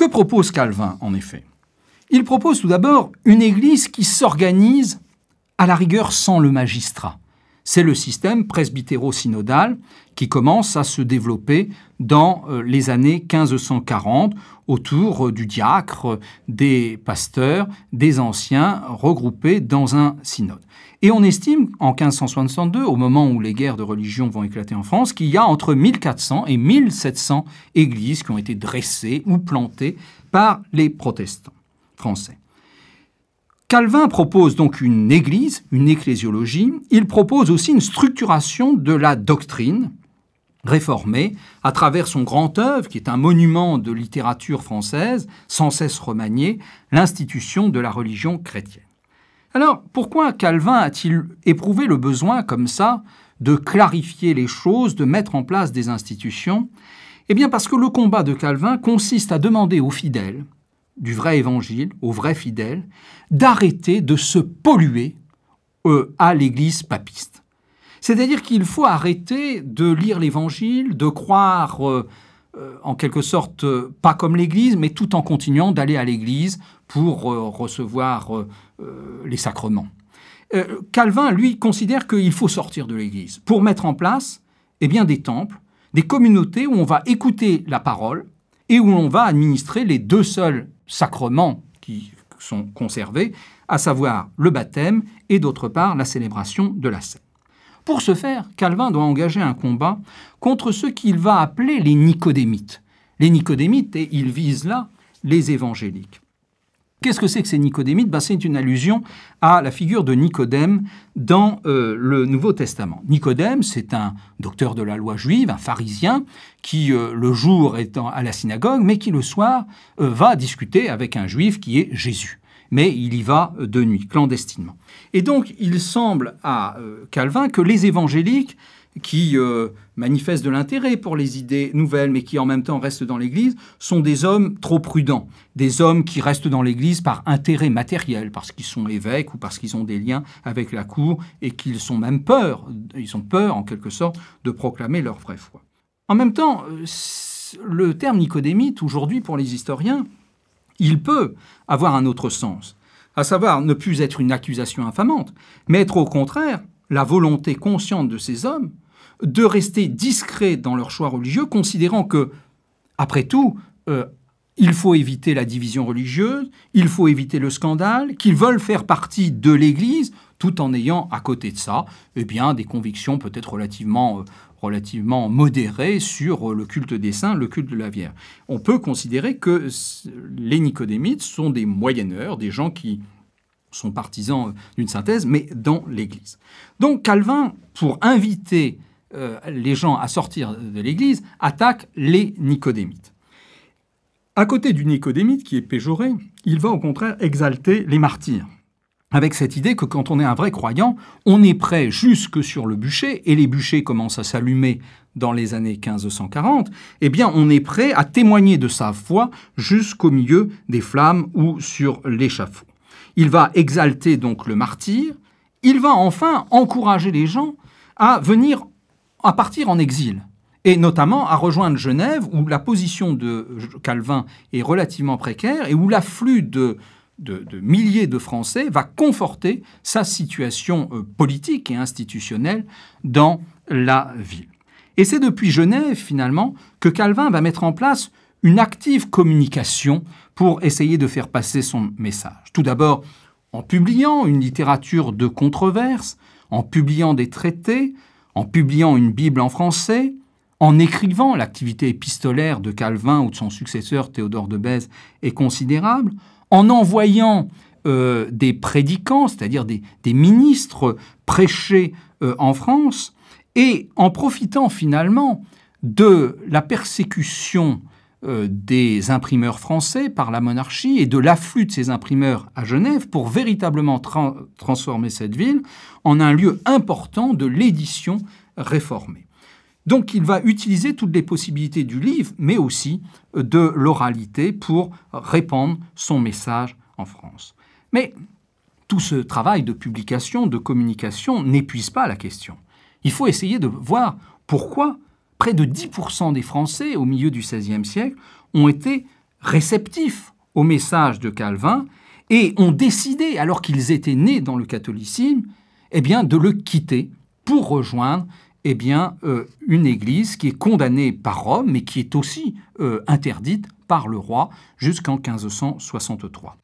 Que propose Calvin, en effet Il propose tout d'abord une Église qui s'organise à la rigueur sans le magistrat, c'est le système presbytéro-synodal qui commence à se développer dans euh, les années 1540 autour euh, du diacre, euh, des pasteurs, des anciens regroupés dans un synode. Et on estime en 1562, au moment où les guerres de religion vont éclater en France, qu'il y a entre 1400 et 1700 églises qui ont été dressées ou plantées par les protestants français. Calvin propose donc une église, une ecclésiologie. Il propose aussi une structuration de la doctrine réformée à travers son grand œuvre, qui est un monument de littérature française, sans cesse remanié, l'institution de la religion chrétienne. Alors, pourquoi Calvin a-t-il éprouvé le besoin, comme ça, de clarifier les choses, de mettre en place des institutions Eh bien, parce que le combat de Calvin consiste à demander aux fidèles du vrai évangile, aux vrais fidèles, d'arrêter de se polluer euh, à l'Église papiste. C'est-à-dire qu'il faut arrêter de lire l'Évangile, de croire euh, euh, en quelque sorte pas comme l'Église, mais tout en continuant d'aller à l'Église pour recevoir les sacrements. Calvin, lui, considère qu'il faut sortir de l'Église pour mettre en place eh bien, des temples, des communautés où on va écouter la parole et où l'on va administrer les deux seuls sacrements qui sont conservés, à savoir le baptême et d'autre part la célébration de la scène. Pour ce faire, Calvin doit engager un combat contre ce qu'il va appeler les Nicodémites. Les Nicodémites, et il vise là les évangéliques. Qu'est-ce que c'est que ces Nicodémites ben, C'est une allusion à la figure de Nicodème dans euh, le Nouveau Testament. Nicodème, c'est un docteur de la loi juive, un pharisien, qui euh, le jour est à la synagogue, mais qui le soir euh, va discuter avec un juif qui est Jésus. Mais il y va de nuit, clandestinement. Et donc, il semble à Calvin que les évangéliques qui euh, manifestent de l'intérêt pour les idées nouvelles, mais qui en même temps restent dans l'Église, sont des hommes trop prudents, des hommes qui restent dans l'Église par intérêt matériel, parce qu'ils sont évêques ou parce qu'ils ont des liens avec la cour et qu'ils ont même peur, ils ont peur en quelque sorte de proclamer leur vraie foi. En même temps, euh, le terme Nicodémite, aujourd'hui pour les historiens, il peut avoir un autre sens, à savoir ne plus être une accusation infamante, mais être au contraire la volonté consciente de ces hommes de rester discrets dans leur choix religieux, considérant que, après tout, euh, il faut éviter la division religieuse, il faut éviter le scandale, qu'ils veulent faire partie de l'Église, tout en ayant à côté de ça, eh bien, des convictions peut-être relativement, euh, relativement modérées sur euh, le culte des saints, le culte de la Vierge. On peut considérer que les Nicodémites sont des moyenneurs, des gens qui sont partisans d'une synthèse, mais dans l'Église. Donc Calvin, pour inviter euh, les gens à sortir de l'Église, attaquent les Nicodémites. À côté du Nicodémite qui est péjoré, il va au contraire exalter les martyrs, avec cette idée que quand on est un vrai croyant, on est prêt jusque sur le bûcher, et les bûchers commencent à s'allumer dans les années 1540, eh bien on est prêt à témoigner de sa foi jusqu'au milieu des flammes ou sur l'échafaud. Il va exalter donc le martyr, il va enfin encourager les gens à venir à partir en exil et notamment à rejoindre Genève, où la position de Calvin est relativement précaire et où l'afflux de, milliers de Français va conforter sa situation euh, politique et institutionnelle dans la ville. Et c'est depuis Genève, finalement, que Calvin va mettre en place une active communication pour essayer de faire passer son message. Tout d'abord, en publiant une littérature de controverse, en publiant des traités, en publiant une Bible en français, en écrivant, l'activité épistolaire de Calvin ou de son successeur Théodore de Bèze est considérable, en envoyant euh, des prédicants, c'est-à-dire des, ministres prêchés euh, en France, et en profitant finalement de la persécution euh, des imprimeurs français par la monarchie et de l'afflux de ces imprimeurs à Genève pour véritablement transformer cette ville en un lieu important de l'édition réformée. Donc il va utiliser toutes les possibilités du livre, mais aussi euh, de l'oralité pour répandre son message en France. Mais tout ce travail de publication, de communication n'épuise pas la question. Il faut essayer de voir pourquoi près de 10% des Français au milieu du XVIe siècle ont été réceptifs au message de Calvin et ont décidé, alors qu'ils étaient nés dans le catholicisme, eh bien, de le quitter pour rejoindre eh bien, euh, une église qui est condamnée par Rome, mais qui est aussi euh, interdite par le roi jusqu'en 1563.